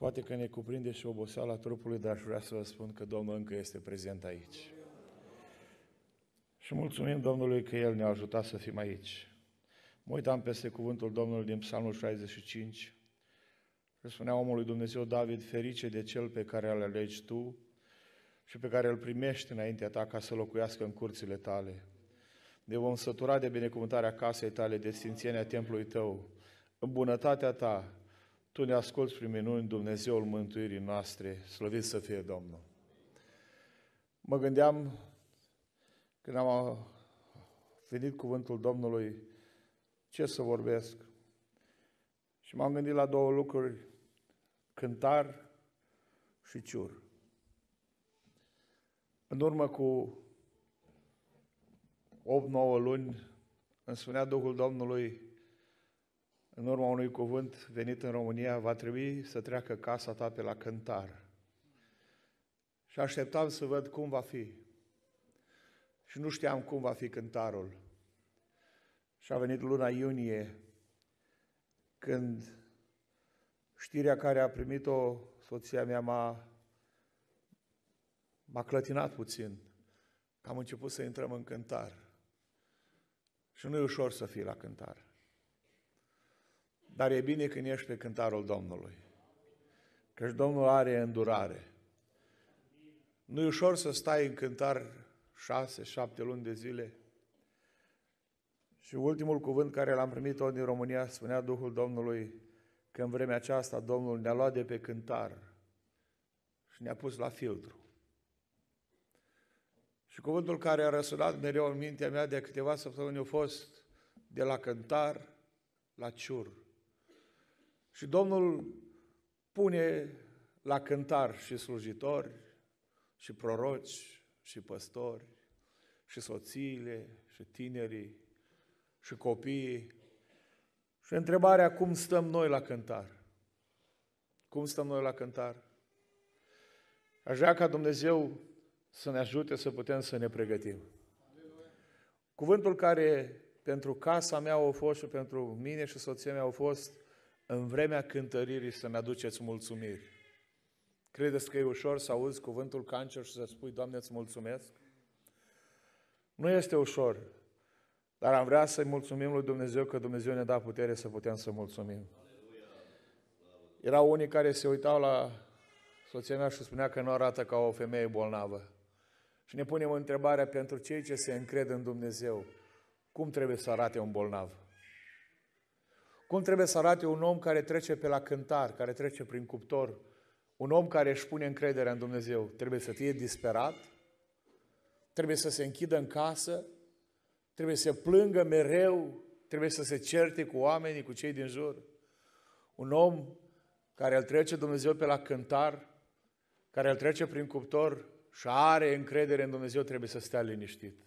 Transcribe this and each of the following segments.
Poate că ne cuprinde și oboseala trupului, dar aș vrea să vă spun că Domnul încă este prezent aici. Și mulțumim Domnului că El ne-a ajutat să fim aici. Mă uitam peste cuvântul Domnului din Psalmul 65 și spunea omului Dumnezeu David, ferice de cel pe care îl alegi tu și pe care îl primești înaintea ta ca să locuiască în curțile tale. Ne vom sătura de binecuvântarea casei tale, de sfințenia templului tău, în bunătatea ta, tu ne asculți prin minuni Dumnezeul mântuirii noastre, slăvit să fie Domnul. Mă gândeam, când am venit cuvântul Domnului, ce să vorbesc. Și m-am gândit la două lucruri, cântar și ciur. În urmă cu 8-9 luni, îmi spunea Duhul Domnului, în urma unui cuvânt venit în România, va trebui să treacă casa ta pe la cântar. Și așteptam să văd cum va fi. Și nu știam cum va fi cântarul. Și a venit luna iunie, când știrea care a primit-o soția mea m-a, m-a clătinat puțin, că am început să intrăm în cântar. Și nu e ușor să fii la cântar. Dar e bine când ești pe cântarul Domnului. Căci Domnul are îndurare. Nu-i ușor să stai în cântar șase, șapte luni de zile. Și ultimul cuvânt care l-am primit-o din România spunea Duhul Domnului că în vremea aceasta Domnul ne-a luat de pe cântar și ne-a pus la filtru. Și cuvântul care a răsunat mereu în mintea mea de câteva săptămâni a fost de la cântar la ciur. Și Domnul pune la cântar și slujitori, și proroci, și păstori, și soțiile, și tinerii, și copiii. Și întrebarea, cum stăm noi la cântar? Cum stăm noi la cântar? Aș vrea ca Dumnezeu să ne ajute să putem să ne pregătim. Cuvântul care pentru casa mea a fost și pentru mine și soția mea a fost în vremea cântăririi să-mi aduceți mulțumiri. Credeți că e ușor să auzi cuvântul cancer și să spui, Doamne, îți mulțumesc? Nu este ușor, dar am vrea să-i mulțumim lui Dumnezeu că Dumnezeu ne-a dat putere să putem să mulțumim. Erau unii care se uitau la soția mea și spunea că nu arată ca o femeie bolnavă. Și ne punem întrebarea pentru cei ce se încred în Dumnezeu, cum trebuie să arate un bolnav? Cum trebuie să arate un om care trece pe la cântar, care trece prin cuptor, un om care își pune încrederea în Dumnezeu? Trebuie să fie disperat? Trebuie să se închidă în casă? Trebuie să plângă mereu? Trebuie să se certe cu oamenii, cu cei din jur? Un om care îl trece Dumnezeu pe la cântar, care îl trece prin cuptor și are încredere în Dumnezeu, trebuie să stea liniștit.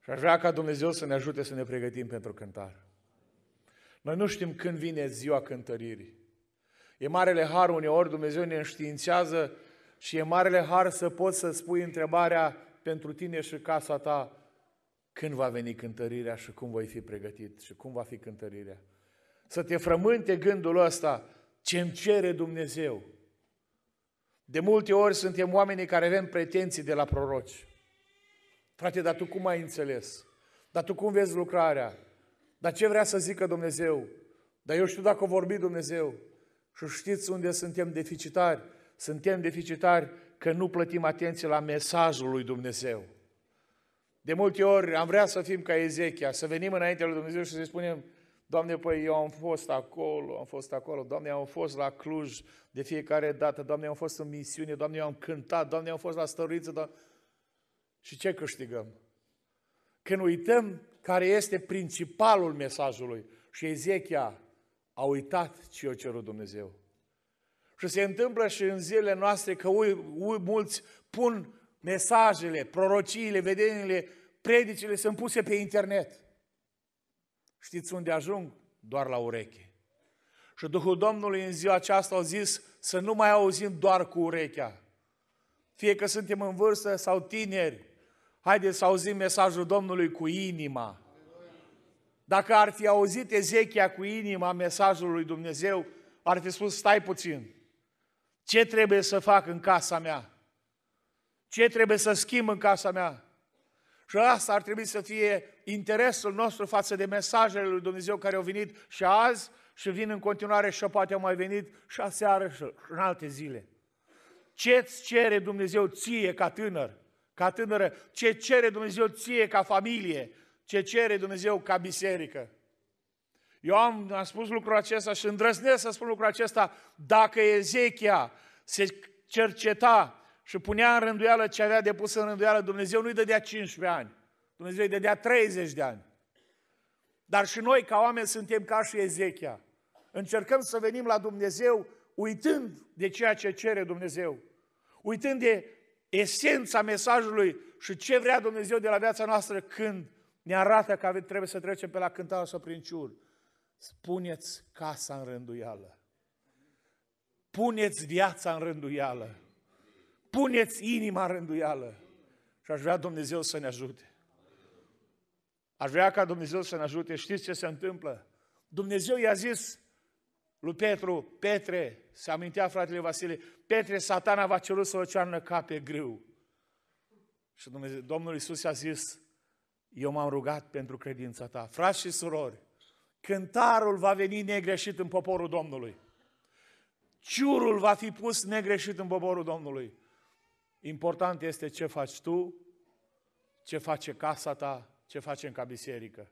Și aș vrea ca Dumnezeu să ne ajute să ne pregătim pentru cântare. Noi nu știm când vine ziua cântăririi. E marele har uneori, Dumnezeu ne înștiințează și e marele har să poți să spui întrebarea pentru tine și casa ta, când va veni cântărirea și cum voi fi pregătit și cum va fi cântărirea. Să te frământe gândul ăsta, ce îmi cere Dumnezeu. De multe ori suntem oamenii care avem pretenții de la proroci. Frate, dar tu cum ai înțeles? Dar tu cum vezi lucrarea? Dar ce vrea să zică Dumnezeu? Dar eu știu dacă vorbi Dumnezeu. Și știți unde suntem deficitari? Suntem deficitari că nu plătim atenție la mesajul lui Dumnezeu. De multe ori am vrea să fim ca Ezechia, să venim înaintea lui Dumnezeu și să-i spunem, Doamne, păi eu am fost acolo, am fost acolo, Doamne, am fost la Cluj de fiecare dată, Doamne, am fost în misiune, Doamne, eu am cântat, Doamne, am fost la stăruiță, Doamne... Și ce câștigăm? Când uităm care este principalul mesajului. Și Ezechia a uitat ce i-a cerut Dumnezeu. Și se întâmplă și în zilele noastre că ui, ui, mulți pun mesajele, prorociile, vedenile, predicile sunt puse pe internet. Știți unde ajung? Doar la ureche. Și Duhul Domnului în ziua aceasta a zis să nu mai auzim doar cu urechea. Fie că suntem în vârstă sau tineri, Haideți să auzim mesajul Domnului cu inima. Dacă ar fi auzit Ezechia cu inima mesajul lui Dumnezeu, ar fi spus, stai puțin, ce trebuie să fac în casa mea? Ce trebuie să schimb în casa mea? Și asta ar trebui să fie interesul nostru față de mesajele lui Dumnezeu care au venit și azi și vin în continuare și poate au mai venit și aseară și în alte zile. Ce îți cere Dumnezeu ție ca tânăr? ca tânără, ce cere Dumnezeu ție ca familie, ce cere Dumnezeu ca biserică. Eu am, am spus lucrul acesta și îndrăznesc să spun lucrul acesta, dacă Ezechia se cerceta și punea în rânduială ce avea depus în rânduială, Dumnezeu nu-i dădea 15 ani, Dumnezeu îi dădea 30 de ani. Dar și noi, ca oameni, suntem ca și Ezechia. Încercăm să venim la Dumnezeu uitând de ceea ce cere Dumnezeu, uitând de esența mesajului și ce vrea Dumnezeu de la viața noastră când ne arată că trebuie să trecem pe la cântarea sau prin ciur. Spuneți casa în rânduială. Puneți viața în rânduială. Puneți inima în rânduială. Și aș vrea Dumnezeu să ne ajute. Aș vrea ca Dumnezeu să ne ajute. Știți ce se întâmplă? Dumnezeu i-a zis lui Petru, Petre, se amintea fratele Vasile, Petre, satana va cerut să o cearnă ca pe grâu. Și Dumnezeu, Domnul Iisus i-a zis, eu m-am rugat pentru credința ta. Frați și surori, cântarul va veni negreșit în poporul Domnului. Ciurul va fi pus negreșit în poporul Domnului. Important este ce faci tu, ce face casa ta, ce facem ca biserică.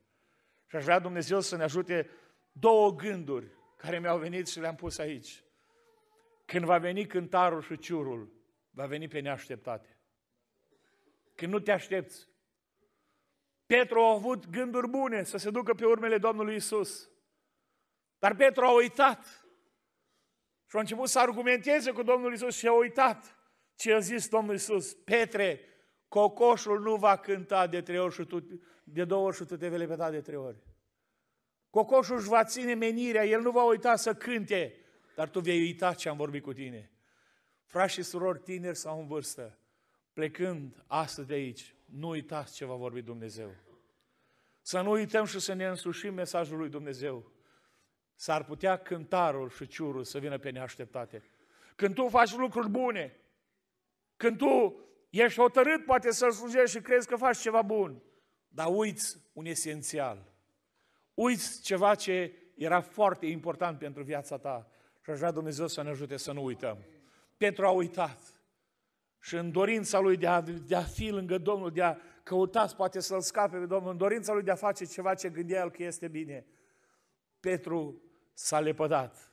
Și aș vrea Dumnezeu să ne ajute două gânduri care mi-au venit și le-am pus aici. Când va veni cântarul și ciurul, va veni pe neașteptate. Când nu te aștepți. Petru a avut gânduri bune să se ducă pe urmele Domnului Isus. Dar Petru a uitat. Și a început să argumenteze cu Domnul Isus și a uitat ce a zis Domnul Isus. Petre, cocoșul nu va cânta de trei ori și tu, de două ori și tu te vei lepeta de trei ori. Cocoșul își va ține menirea, el nu va uita să cânte, dar tu vei uita ce am vorbit cu tine. Frași și surori, tineri sau în vârstă, plecând astăzi de aici, nu uitați ce va vorbi Dumnezeu. Să nu uităm și să ne însușim mesajul lui Dumnezeu. S-ar putea cântarul și ciurul să vină pe neașteptate. Când tu faci lucruri bune, când tu ești hotărât poate să-L slujești și crezi că faci ceva bun, dar uiți un esențial uiți ceva ce era foarte important pentru viața ta. Și aș vrea Dumnezeu să ne ajute să nu uităm. Petru a uitat. Și în dorința lui de a, de a fi lângă Domnul, de a căuta, poate să-L scape pe Domnul, în dorința lui de a face ceva ce gândea el că este bine, Petru s-a lepădat.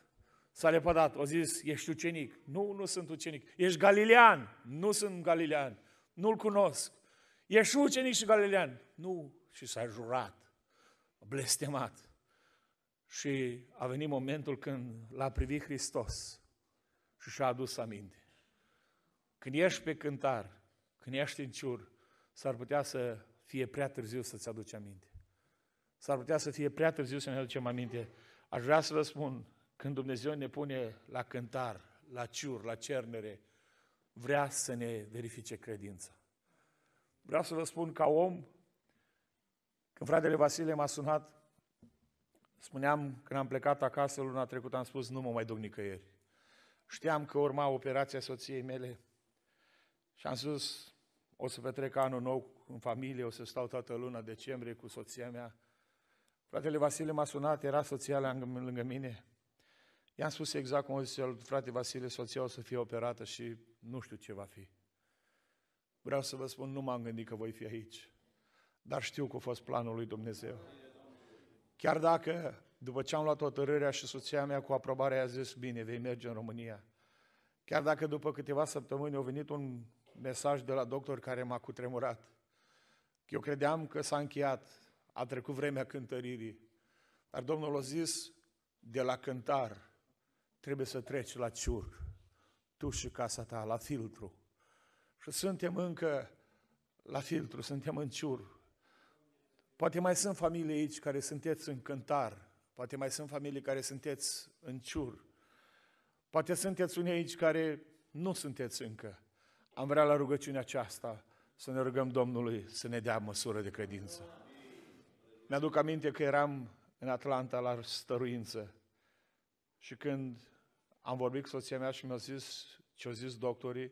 S-a lepădat, o zis, ești ucenic. Nu, nu sunt ucenic. Ești galilean. Nu sunt galilean. Nu-l cunosc. Ești ucenic și galilean. Nu. Și s-a jurat blestemat. Și a venit momentul când l-a privit Hristos și și-a adus aminte. Când ești pe cântar, când ești în ciur, s-ar putea să fie prea târziu să-ți aduci aminte. S-ar putea să fie prea târziu să ne aducem aminte. Aș vrea să vă spun, când Dumnezeu ne pune la cântar, la ciur, la cernere, vrea să ne verifice credința. Vreau să vă spun ca om, când fratele Vasile m-a sunat, spuneam când am plecat acasă luna trecută, am spus nu mă mai duc nicăieri. Știam că urma operația soției mele și am spus o să petrec anul nou în familie, o să stau toată luna decembrie cu soția mea. Fratele Vasile m-a sunat, era soția lângă mine. I-am spus exact cum zice el, frate Vasile, soția o să fie operată și nu știu ce va fi. Vreau să vă spun, nu m-am gândit că voi fi aici. Dar știu că a fost planul lui Dumnezeu. Chiar dacă, după ce am luat hotărârea și soția mea cu aprobarea a zis, bine, vei merge în România. Chiar dacă după câteva săptămâni a venit un mesaj de la doctor care m-a cutremurat. Eu credeam că s-a încheiat, a trecut vremea cântăririi. Dar Domnul a zis, de la cântar trebuie să treci la ciur, tu și casa ta, la filtru. Și suntem încă la filtru, suntem în ciur. Poate mai sunt familii aici care sunteți în cântar, poate mai sunt familii care sunteți în ciur, poate sunteți unii aici care nu sunteți încă. Am vrea la rugăciunea aceasta să ne rugăm Domnului să ne dea măsură de credință. Mi-aduc aminte că eram în Atlanta la stăruință și când am vorbit cu soția mea și mi-a zis ce au zis doctorii,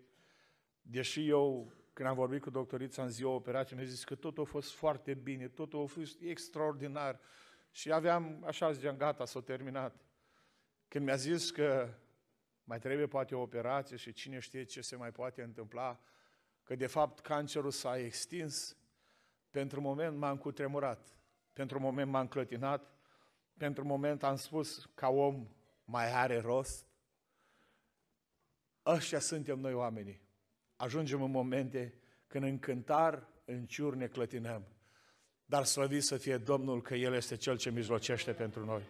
deși eu când am vorbit cu doctorița în ziua operației, mi-a zis că totul a fost foarte bine, totul a fost extraordinar. Și aveam, așa ziceam, gata, s-a terminat. Când mi-a zis că mai trebuie poate o operație și cine știe ce se mai poate întâmpla, că de fapt cancerul s-a extins, pentru moment m-am cutremurat, pentru moment m-am clătinat, pentru moment am spus, ca om, mai are rost? Ăștia suntem noi oamenii ajungem în momente când în cântar, în ciur ne clătinăm. Dar slăvit să fie Domnul că El este Cel ce mijlocește pentru noi.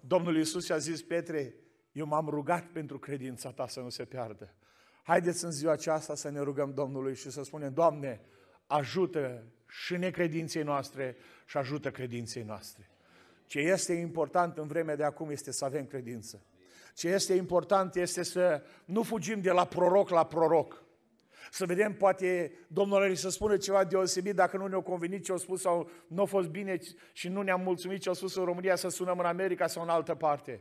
Domnul Iisus i-a zis, Petre, eu m-am rugat pentru credința ta să nu se piardă. Haideți în ziua aceasta să ne rugăm Domnului și să spunem, Doamne, ajută și necredinței noastre și ajută credinței noastre. Ce este important în vremea de acum este să avem credință. Ce este important este să nu fugim de la proroc la proroc, să vedem, poate Domnul îi să spună ceva deosebit, dacă nu ne-a convenit ce a spus sau nu a fost bine și nu ne-am mulțumit ce a spus în România, să sunăm în America sau în altă parte.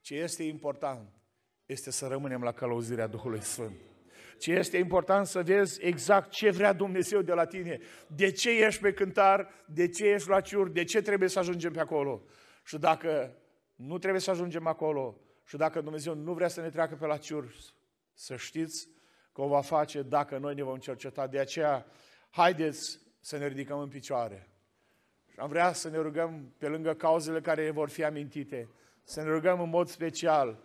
Ce este important este să rămânem la călăuzirea Duhului Sfânt. Ce este important să vezi exact ce vrea Dumnezeu de la tine. De ce ești pe cântar, de ce ești la ciur? de ce trebuie să ajungem pe acolo. Și dacă nu trebuie să ajungem acolo și dacă Dumnezeu nu vrea să ne treacă pe la ciur, să știți că o va face dacă noi ne vom cerceta. De aceea, haideți să ne ridicăm în picioare. Și am vrea să ne rugăm pe lângă cauzele care vor fi amintite, să ne rugăm în mod special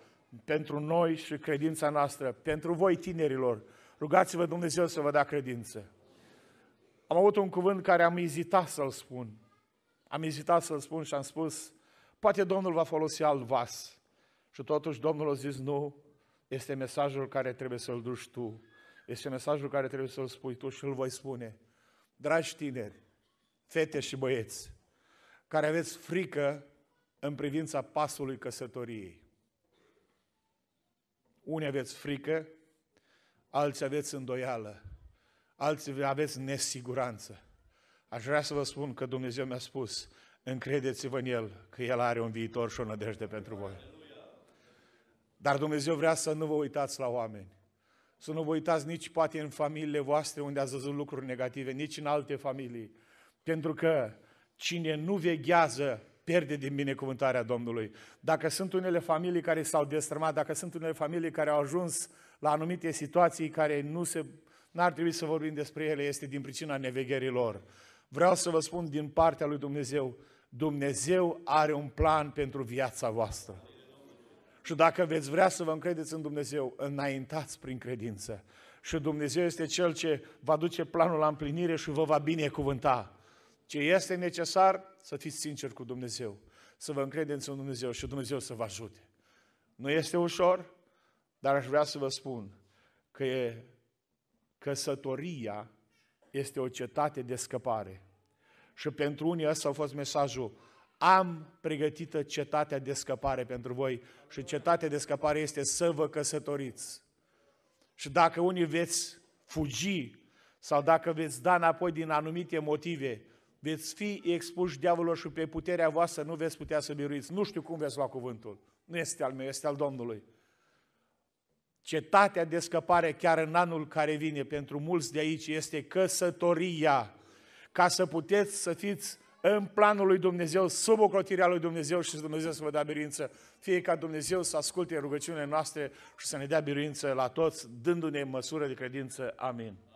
pentru noi și credința noastră, pentru voi tinerilor. Rugați-vă Dumnezeu să vă dea credință. Am avut un cuvânt care am ezitat să-l spun. Am ezitat să-l spun și am spus, poate Domnul va folosi alt vas. Și totuși Domnul a zis, nu, este mesajul care trebuie să-l duci tu. Este mesajul care trebuie să-l spui tu și îl voi spune. Dragi tineri, fete și băieți, care aveți frică în privința pasului căsătoriei. Unii aveți frică, alții aveți îndoială, alții aveți nesiguranță. Aș vrea să vă spun că Dumnezeu mi-a spus, încredeți-vă în El, că El are un viitor și o nădejde pentru voi. Dar Dumnezeu vrea să nu vă uitați la oameni. Să nu vă uitați nici poate în familiile voastre unde ați văzut lucruri negative, nici în alte familii. Pentru că cine nu veghează pierde din binecuvântarea Domnului. Dacă sunt unele familii care s-au destrămat, dacă sunt unele familii care au ajuns la anumite situații care nu se, n-ar trebui să vorbim despre ele, este din pricina lor. Vreau să vă spun din partea lui Dumnezeu, Dumnezeu are un plan pentru viața voastră. Și dacă veți vrea să vă încredeți în Dumnezeu, înaintați prin credință. Și Dumnezeu este Cel ce va duce planul la împlinire și vă va binecuvânta. Ce este necesar, să fiți sinceri cu Dumnezeu, să vă încredeți în Dumnezeu și Dumnezeu să vă ajute. Nu este ușor, dar aș vrea să vă spun că e, căsătoria este o cetate de scăpare. Și pentru unii ăsta a fost mesajul am pregătită cetatea de scăpare pentru voi și cetatea de scăpare este să vă căsătoriți. Și dacă unii veți fugi sau dacă veți da înapoi din anumite motive, veți fi expuși diavolului și pe puterea voastră nu veți putea să biruiți. Nu știu cum veți lua cuvântul. Nu este al meu, este al Domnului. Cetatea de scăpare chiar în anul care vine pentru mulți de aici este căsătoria. Ca să puteți să fiți în planul lui Dumnezeu, sub ocrotirea lui Dumnezeu și Dumnezeu să vă dea biruință. Fie ca Dumnezeu să asculte rugăciunile noastre și să ne dea biruință la toți, dându-ne măsură de credință. Amin.